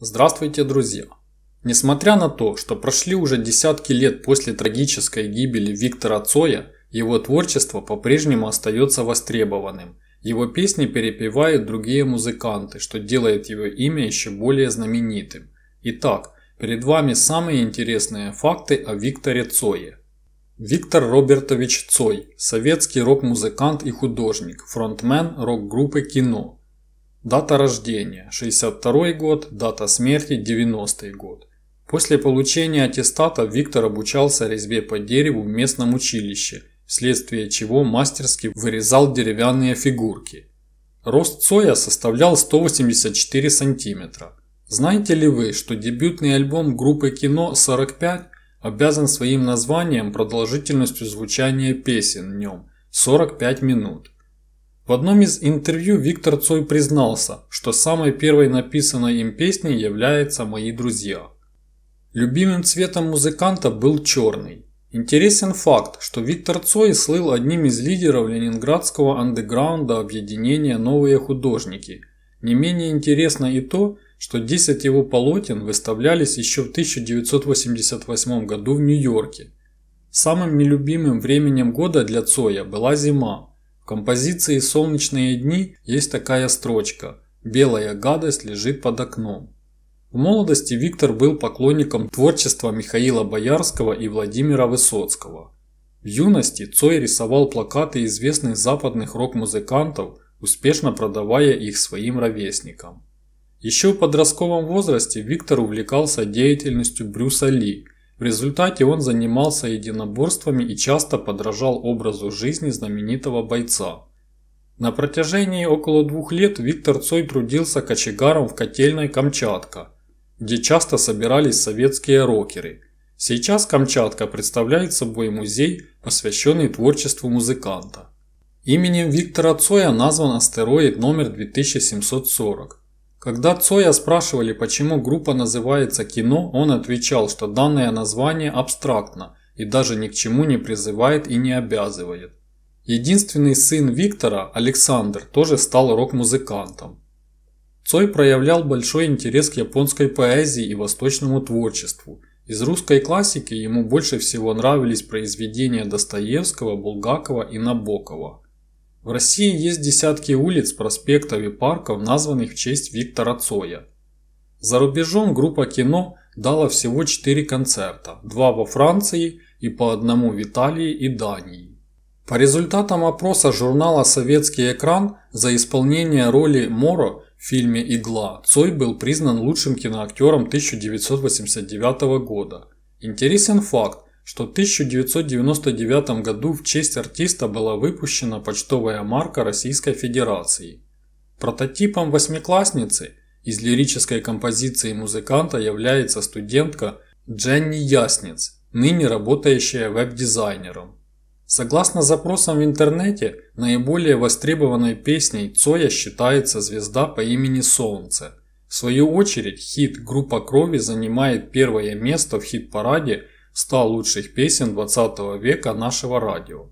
Здравствуйте, друзья! Несмотря на то, что прошли уже десятки лет после трагической гибели Виктора Цоя, его творчество по-прежнему остается востребованным. Его песни перепевают другие музыканты, что делает его имя еще более знаменитым. Итак, перед вами самые интересные факты о Викторе Цое. Виктор Робертович Цой – советский рок-музыкант и художник, фронтмен рок-группы «Кино», Дата рождения – 62 год, дата смерти – 90 год. После получения аттестата Виктор обучался резьбе по дереву в местном училище, вследствие чего мастерски вырезал деревянные фигурки. Рост Цоя составлял 184 сантиметра. Знаете ли вы, что дебютный альбом группы «Кино» 45 обязан своим названием продолжительностью звучания песен в нем – 45 минут? В одном из интервью Виктор Цой признался, что самой первой написанной им песней является «Мои друзья». Любимым цветом музыканта был черный. Интересен факт, что Виктор Цой слыл одним из лидеров ленинградского андеграунда объединения «Новые художники». Не менее интересно и то, что 10 его полотен выставлялись еще в 1988 году в Нью-Йорке. Самым нелюбимым временем года для Цоя была зима, в композиции «Солнечные дни» есть такая строчка «Белая гадость лежит под окном». В молодости Виктор был поклонником творчества Михаила Боярского и Владимира Высоцкого. В юности Цой рисовал плакаты известных западных рок-музыкантов, успешно продавая их своим ровесникам. Еще в подростковом возрасте Виктор увлекался деятельностью Брюса Ли – в результате он занимался единоборствами и часто подражал образу жизни знаменитого бойца. На протяжении около двух лет Виктор Цой трудился кочегаром в котельной «Камчатка», где часто собирались советские рокеры. Сейчас Камчатка представляет собой музей, посвященный творчеству музыканта. Именем Виктора Цоя назван астероид номер 2740. Когда Цоя спрашивали, почему группа называется «Кино», он отвечал, что данное название абстрактно и даже ни к чему не призывает и не обязывает. Единственный сын Виктора, Александр, тоже стал рок-музыкантом. Цой проявлял большой интерес к японской поэзии и восточному творчеству. Из русской классики ему больше всего нравились произведения Достоевского, Булгакова и Набокова. В России есть десятки улиц, проспектов и парков, названных в честь Виктора Цоя. За рубежом группа кино дала всего 4 концерта, 2 во Франции и по одному в Италии и Дании. По результатам опроса журнала «Советский экран» за исполнение роли Моро в фильме «Игла» Цой был признан лучшим киноактером 1989 года. Интересен факт, что в 1999 году в честь артиста была выпущена почтовая марка Российской Федерации. Прототипом восьмиклассницы из лирической композиции музыканта является студентка Дженни Ясниц, ныне работающая веб-дизайнером. Согласно запросам в интернете, наиболее востребованной песней Цоя считается звезда по имени Солнце. В свою очередь, хит «Группа крови» занимает первое место в хит-параде 100 лучших песен 20 века нашего радио.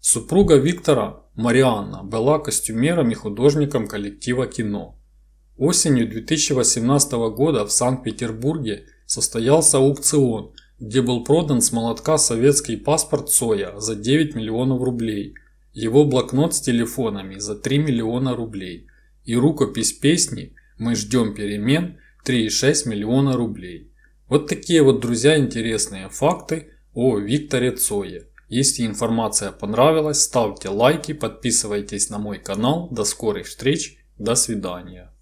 Супруга Виктора, Марианна, была костюмером и художником коллектива кино. Осенью 2018 года в Санкт-Петербурге состоялся аукцион, где был продан с молотка советский паспорт Соя за 9 миллионов рублей, его блокнот с телефонами за 3 миллиона рублей и рукопись песни «Мы ждем перемен» 3,6 миллиона рублей. Вот такие вот, друзья, интересные факты о Викторе Цое. Если информация понравилась, ставьте лайки, подписывайтесь на мой канал. До скорых встреч, до свидания.